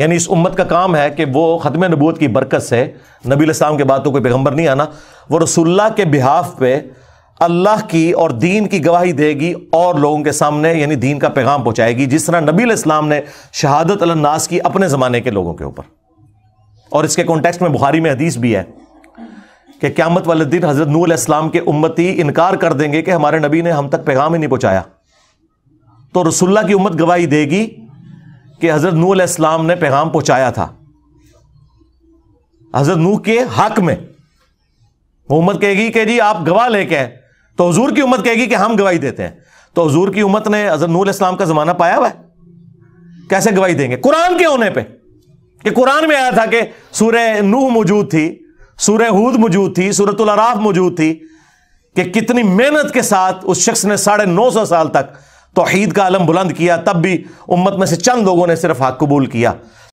यानी इस उम्मत का काम है कि वो ख़त्म नबूत की बरकत से नबी इस्लाम के बाद तो कोई पैगम्बर नहीं आना वो रसुल्ला के बिहाफ पे अल्लाह की और दीन की गवाही देगी और लोगों के सामने यानी दीन का पैगाम पहुँचाएगी जिस तरह नबी इस्लाम ने शहादत अलन्नास की अपने ज़माने के लोगों के ऊपर और इसके कॉन्टेक्स्ट में बुखारी में हदीस भी है कि क्यामत वाले दिन हज़रत नू इस्लाम के उम्मती इनकार कर देंगे कि हमारे नबी ने हम तक पैगाम ही नहीं पहुँचाया तो रसुल्ला की उम्मत गवाही देगी कि हज़रत नूह अलैहिस्सलाम ने पैगाम पहुंचाया था हज़रत नू के हक में वो उम्मत कहेगी कि जी आप गवाह लेके आए तो हजूर की उम्मत कहेगी कि हम गवाही देते हैं तो हजूर की उम्मत ने हज़रत नूह अलैहिस्सलाम का ज़माना पाया हुआ कैसे गवाही देंगे कुरान के होने पर कि कुरान में आया था कि सूरह नूह मौजूद थी सूर्य हूद मौजूद थी सूरतुल आराफ मौजूद थी कि कितनी मेहनत के साथ उस शख्स ने साढ़े नौ सौ साल तक तोहहीद का आलम बुलंद किया तब भी उम्मत में से चंद लोगों ने सिर्फ हक कबूल किया